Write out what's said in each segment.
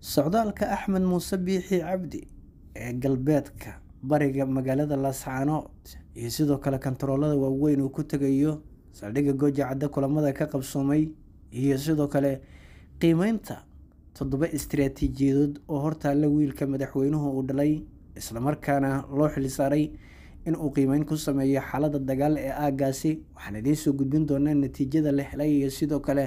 socdaalka axmed muuse biixi cabdi ee galbeedka bariga magaalada laascaanood iyo sidoo kale kontaroolada waaweyn uu ku tegayo saldhigga goojacadda kulamada ka qabsoomay iyo sidoo kale qiimeynta toddoba istaraatiijiyadood oo hortaalla wiilka madaxweynuhu uu dhalay islamarkaana loo xilsaaray in uu qiimeyn ku sameeyo xaaladda dagaal ee aaggaasi waxaan idiin soo gudbin doonaa natiijada la helay iyo sidoo kale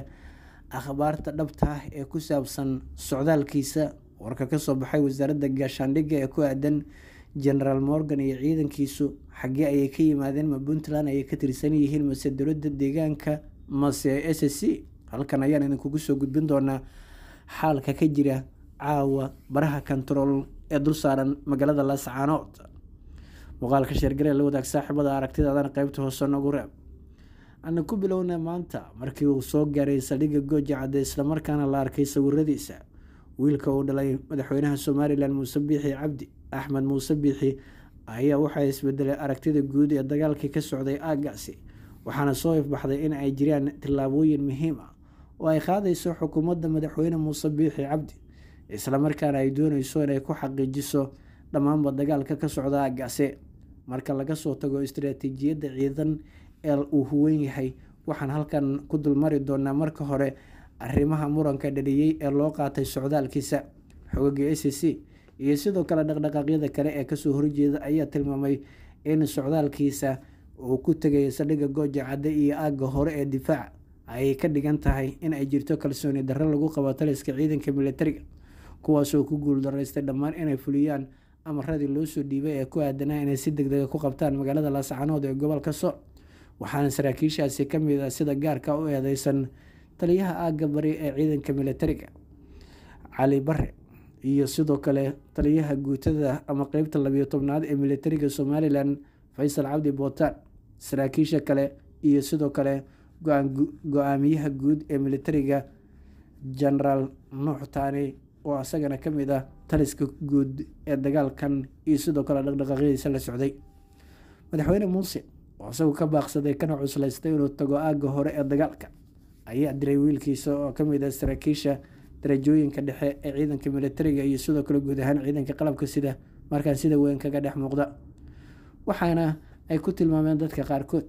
akhbaarta dhabta ah ee ku saabsan socdaalkiisa warka ka soo baxay wasaaradda gaashaandhigga ee ku aadan genaraal morgan iyo ciidankiisu xaggee ayay ka yimaadeen ma puntland ayay ka tirsan yihiin mase dowladda deegaanka mase s c halkan ayaan idinkugu soo gudbin doonaa xaalka ka jira caawa baraha kontarool ee dul saaran magaalada laascaanood muuqaalka sheergaree la wadaag saaxiibada aragtidaadana qeybta hoose nagu reeb waxaana ku bilownay maanta markii uu soo gaaray saldhigga gooja cadde islamarkaana la arkay sawiradiisa wiilka uu dhalay madaxweynaha somalilan muuse biixi cabdi axmed muuse biixi ayaa waxaa isbedelay aragtida guud ee dagaalkii ka socday aaggaasi waxaana soo ifbaxday in ay jiraan tillaabooyin muhiim ah oo ay qaadayso xukuumadda madaxweyne muuse biixi cabdi islamarkaana ay doonayso inay ku xaqiijiso dhammaanba dagaalka ka socda aaggaasi marka laga soo tago istaraatiijiyadda ciidan l uu huwan yahay waxaan halkan ku dulmari doonaa marka hore arrimaha muranka dhaliyey ee loo qaatay socdaalkiisa xogaga a c iyo sidoo kale dhaqdhaqaaqyada kale ee kasoo horjeeda ayaa tilmaamay in socdaalkiisa uu ku tegaya saldhigga gooja cadde iyo aagga hore ee difaac ay ka dhigan tahay in ay jirto kalsooni darre lagu qabo taliska ciidanka militariga kuwaasoo ku guuldaraystay dhammaan inay fuliyaan amaradii loo soo dhiibay ee ku aadanaa inay si deg dega ah ku qabtaan magaalada laascaanood ee gobolka sool waxaana saraakiishaasi ka mid a ah sida gaarka u eedeysan taliyaha aagga bari ee ciidanka milatariga cali bare iyo sidoo kale taliyaha guutada ama qeybta labiyo tobnaad ee milatariga somalilan faysal cabdi bootaan saraakiisha kale iyo sidoo kale go-aamiyaha guud ee milatariga genaraal nuux taani oo asagana ka mid ah taliska guud ee dagaalkan iyo sidoo kale dhaqdhaqaaqyadiisa la socday madaxweyne muuse isagoo ka baaqsaday kana cuslaystay inuu tago aagga hore ee dagaalka ayaa diray wiilkiisa oo ka mid ah saraakiisha darajooyinka dhexe ee ciidanka militariga iyo sidoo kale guud ahaan ciidanka qalabka sida markaan sida weyn kaga dhex muuqda waxaana ay ku tilmaameen dadka qaarkood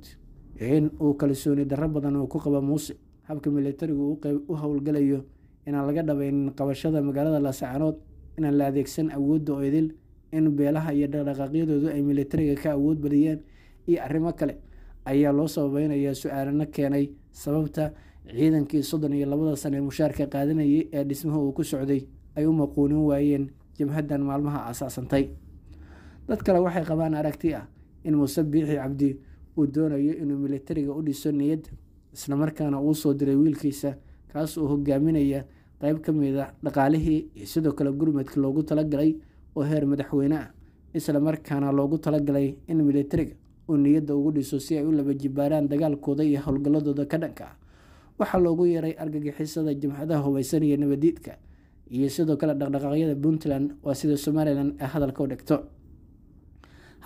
in uu kalsooni darro badan uu ku qabo muuse habka militarigu u howlgalayo inaan laga dhabaynin qabashada magaalada lasacanood inaan la adeegsan awoodda oodil in beelaha iyo dhaqdhaqaaqyadoodu ay militariga ka awood badiyeen iyo arrimo kale ayaa loo sababeynaya su-aalana keenay sababta ciidankii soddon iyo labada sane mushaarka qaadanayay ee dhismaha uu ku socday ay u maquunin waayeen jamhaddan maalmaha asaasantay dad kale waxay qabaan aragti ah in muuse biixi cabdi uu doonayo inuu militariga u dhiso niyad islamarkaana uu soo diray wiilkiisa kaas uu hogaaminaya qayb ka mid a ah dhaqaalihii iyo sidoo kale gurmadka loogu talagalay oo heer madaxweyne ah isla markaana loogu talagalay in militariga oo niyadda ugu dhiso si ay u labajibaaraan dagaalkooda iyo howlgalladooda ka dhanka waxaa loogu yeeray argagixisada jamcadaha hubaysan iyo nabadiidka iyo sidoo kale dhaqdhaqaaqyada puntland waa sida somalilan ee hadalka u dhigto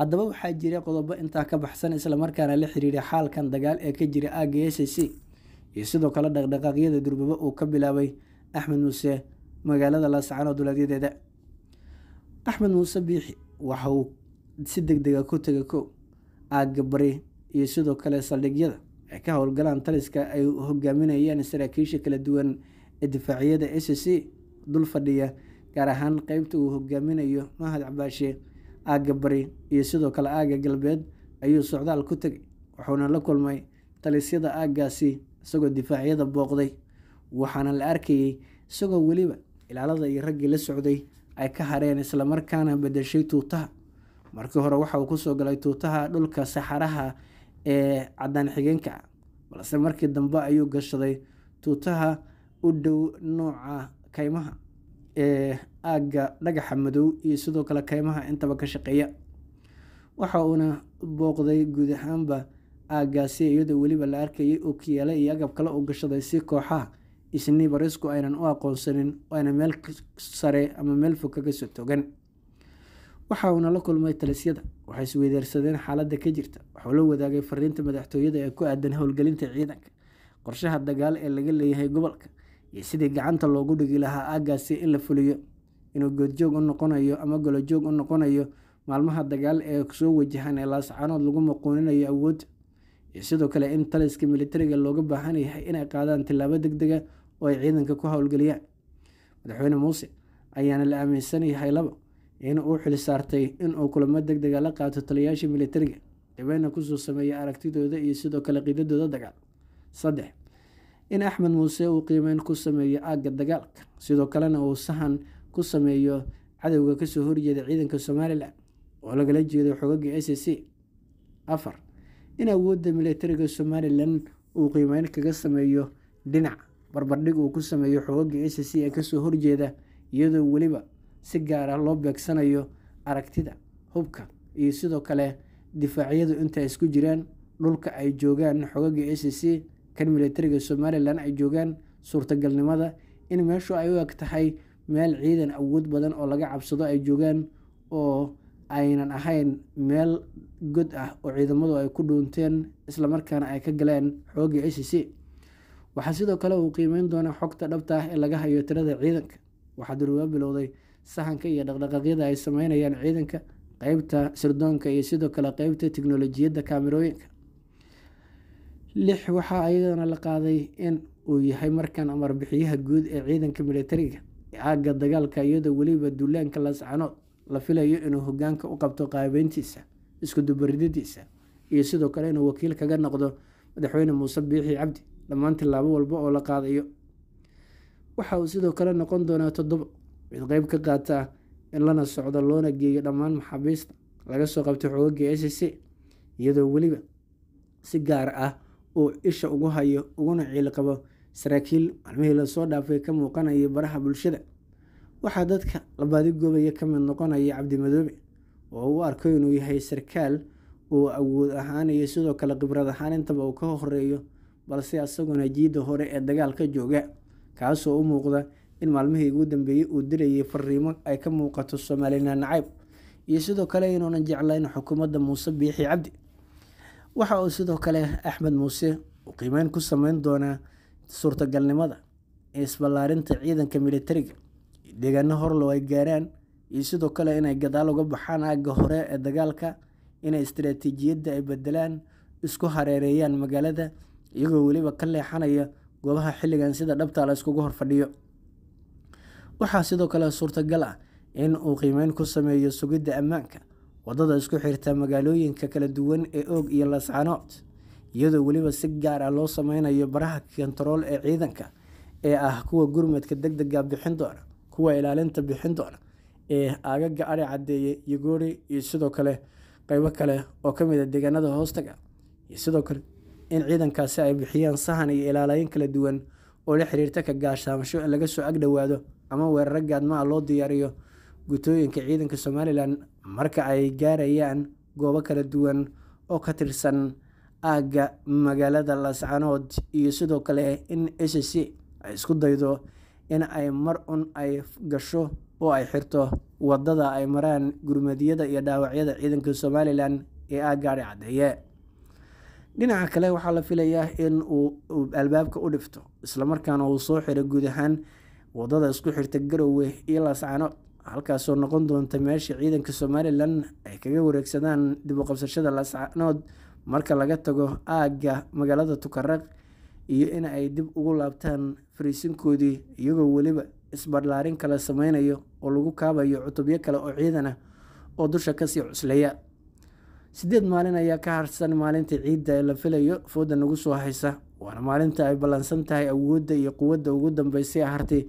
haddaba waxaa jira qodobo intaa ka baxsan islamarkaana la xiriira xaalkan dagaal ee ka jira aagga s c iyo sidoo kale dhaqdhaqaaqyada durbaba uu ka bilaabay axmed muuse magaalada laascaanood duleedyadeeda axmed muuse biixi waxa uu si deg ah ku tegay kow aagabari iyo sidoo kale saldhigyada ay ka howlgalaan taliska ay hogaaminayaan saraakiisha kala duwan ee difaaciyada s c dul fadhiya gaar ahaan qeybta uu hogaaminayo mahad cabaashe aagga bari iyo sidoo kale aagga galbeed ayuu socdaal ku tegay wuxuuna la kulmay talisyada aaggaasi isagoo difaacyada booqday waxaana la arkayey isagoo weliba ilaalada iyo raggii la socday ay ka hareen islamarkaana bedeshay tuutaha markii hore waxa uu kusoo galay tuutaha dhulka saxaraha ee cadaan xigeenka balse markii dambe ayuu gashaday tuutaha u dhow nooca kaymaha ee aagga dhagaxa madow iyo sidoo kale kaymaha intaba ka shaqeeya waxa uuna booqday guud ahaanba aaggaasi iyadoo weliba la arkayay oo kiyaale iyo agab kale uu gashaday si kooxaha isniibarisku aynan u aqoonsanin oo ayna meel sare ama meel fog kaga soo togan waxa uuna la kulmay talisyada waxay isweydaarsadeen xaaladda ka jirta waxuu la wadaagay fariinta madaxtooyada ee ku aadan howlgelinta ciidanka qorshaha dagaal ee laga leeyahay gobolka iyo sidii gacanta loogu dhigi lahaa aagaasi in la fuliyo inuu goodjoog u noqonayo ama golojoog u noqonayo maalmaha dagaal ee soo wajahan ee laascaanood lagu maquuninayo awoodda iyo sidoo kale in taliska militariga looga baahan yahay inay qaadaan tilaabo deg dega ah oo ay ciidanka ku howlgeliyaan madaxweyne muuse ayaana la aaminsan yahay laba in uu xilsaartay saartay inuu kulamo degdega ah la qaato taliyayaasha militariga dibeyna kusoo sameeyay aragtidooda iyo sidoo kale qidadooda dagaal saddex in axmed muuse uu qiimeyn ku sameeyo aagga dagaalka sidoo kalena uu sahan ku sameeyo cadowga kasoo horjeeda ciidanka somalilan oo lagala jeedo xogagga s c afar in awoodda militariga somalilan uu qiimeyn kaga sameeyo dhinac barbardhig uu ku sameeyo xogagga s c ee kasoo horjeeda iyadoo weliba si gaar ah loo beegsanayo aragtida hubka iyo sidoo kale difaacyadu inta isku jiraan dhulka ay joogaan xogaga a c kan milatariga somalilan ay joogaan suurtagalnimada in meeshu ay u eg tahay meel ciidan awood badan oo laga cabsado ay joogaan oo aynan ahayn meel god ah oo ciidamadu ay ku dhuunteen islamarkaana ay ka galeen xoogga a c waxaa sidoo kale uu qiimeyn doonaa xogta dhabta ah ee laga hayo tirada ciidanka waxaa durwaa bilowday sahanka iyo dhaqdhaqaaqyada ay sameynayaan ciidanka qeybta sirdoonka iyo sidoo kale qeybta tiknolojiyada kaamirooyinka lix waxaa ayadana la qaaday in uu yahay markan amarbixiyaha guud ee ciidanka militariga aaga dagaalka iyadoo weliba duulaanka lascanood la filayo inuu hogaanka u qabto qaabeyntiisa iskudubaridadiisa iyo sidoo kale inuu wakiil kaga noqdo madaxweyne muuse biixi cabdi dhammaan tilaabo walba oo la qaadayo waxa uu sidoo kale noqon doonaa toddobo cid qeyb ka qaata in lana socdo loona geeyo dhammaan maxaabiista laga soo qabtay xoogagii a c c iyadoo weliba si gaar ah uu isha ugu hayo uguna ciilqabo saraakiil maalmihii lasoo dhaafay ka muuqanaya baraha bulshada waxaa dadka labaadigobaya ka mid noqonaya cabdimadoobe oo u arko inuu yahay sarkaal uu awood ahaanayo sidoo kale khibrad ahaan intaba uu ka horeeyo balse asaguna jiidda hore ee dagaalka jooga kaasoo u muuqda in maalmihii ugu dambeeyey uu dirayay fariimo ay ka muuqato soomaalina nacayb iyo sidoo kale inuunan jeclayn xukuumadda muuse biixi cabdi waxa uu sidoo kale axmed muuse uu qiimeyn ku sameyn doonaa suurtagalnimada ee isballaarinta ciidanka militariga deegaano horlo ay gaaraan iyo sidoo kale inay gadaal uga baxaan aagga hore ee dagaalka inay istaraatiijiyadda ay bedelaan isku hareereeyaan magaalada iyagoo weliba ka leexanaya goobaha xilligan sida dhabtaa la iskugu horfadhiyo waxaa sidoo kale suurtagal ah in uu qiimeyn ku sameeyo sugidda ammaanka wadada isku xirta magaalooyinka kala duwan ee oog iyo lascanood iyadoo weliba si gaar ah loo sameynayo baraha kontarool ee ciidanka ee ah kuwa gurmadka degdega ah bixin doona kuwa ilaalinta bixin doona ee aagaga adhi cadeeye yogoori iyo sidoo kale qeybo kale oo ka mid a ah deegaanada hoostaga iyo sidoo kale in ciidankaasi ay bixiyaan sahan iyo ilaalayin kala duwan oo la xiriirta ka gaashaamasho in laga soo agdhowaado ama weerar gaadmaa loo diyaariyo gutooyinka ciidanka somalilan marka ay gaarayaan goobo kala duwan oo ka tirsan aagga magaalada lascanood iyo sidoo kale in s c ay isku daydo in ay mar un ay gasho oo ay xirto wadada ay maraan gurmadiyada iyo dhaawacyada ciidanka somalilan ee aaggaari cadeeye dhinaca kale waxaa la filayaa in uu albaabka u dhifto islamarkaana uu soo xiro guud ahaan wadada isku xirta garowe iyo laascano halkaasoo noqon doonta meesha ciidanka somalilan ay kaga wareegsadaan dibuqabsashada laascanood marka laga tago aagga magaalada tukaraq iyo in ay dib ugu laabtaan fariisinkoodii iyagoo weliba isbadhlaarin kale sameynayo oo lagu kaabayo cutubyo kale oo ciidana oo dusha kasii cusleeya sideed maalin ayaa ka harsan maalinta ciidda ee la filayo fooda nagu soo haysa waana maalinta ay ballansan tahay awoodda iyo quwadda ugu dambeysay harti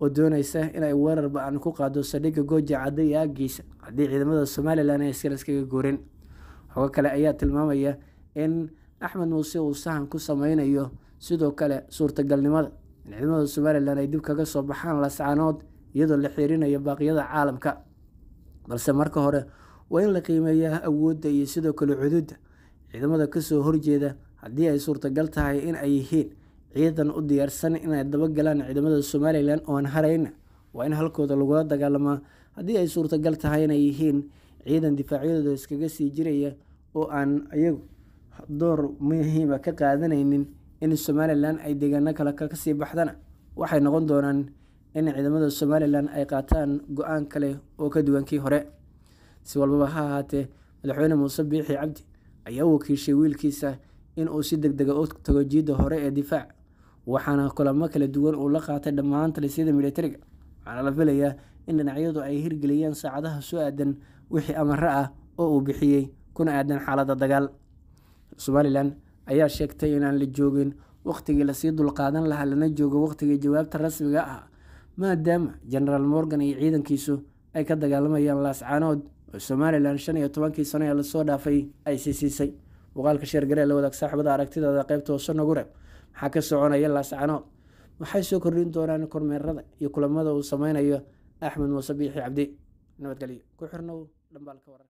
oo doonaysa inay weerar ba-an ku qaado saldhigga gooja cadde ee aggiisa haddii ciidamada somalilan ay askar iskaga goorin xogo kale ayaa tilmaamaya in axmed muuse uu sahan ku sameynayo sidoo kale suurtagalnimada in ciidamada somalilan ay dib kaga soo baxaan lascanood iyadoo la xiirinayo baaqiyada caalamka balse marka hore waa in la qiimeeyaa awoodda iyo sidoo kale cududda ciidamada kasoo horjeeda haddii ay suurtagal tahay in ay yihiin ciidan u diyaarsan inay dabagalaan ciidamada somalilan oon harayna waa in halkooda lagula dagaalamaa haddii ay suurtagal tahay inay yihiin ciidan difaacyadooda iskaga sii jiraya oo aan iyagu door muhiima ah ka qaadanaynin in somalilan ay deegaano kale kasii baxdana waxay noqon doonaan in ciidamada somalilan ay qaataan go-aan kale oo ka duwankii hore si walbaba ha ahaatee madaxweyne muuse biixi cabdi ayaa wakiishay wiilkiisa in uu si deg dega ah u tago jiidda hore ee difaac waxaana kulamo kala duwan uu la qaatay dhammaan talisyada militariga waxaana la filayaa in dhinacyadu ay hirgeliyeen saacadaha soo aadan wixii amara ah oo uu bixiyey kuna aadan xaalada dagaal somalilan ayaa sheegtay inaan la joogin waqtigii lasii dulqaadan lahaa lana joogo wakhtigii jawaabta rasmiga ah maadaama genaraal morgan iyo ciidankiisu ay ka dagaalamayaan laascaanood oo somalilan shan iyo tobankii sano ee lasoo dhaafay ay sii siisay muuqaalka sheergaree la wadaag saaxiibada aragtidaada qaybta hoose nagu reeb maxaa ka soconaya laascanood waxay soo kordhin doonaan kormeerada iyo kulamada uu sameynayo axmed muuse biixi cabdi nabadgelyo ku xirnow dhambaalka warar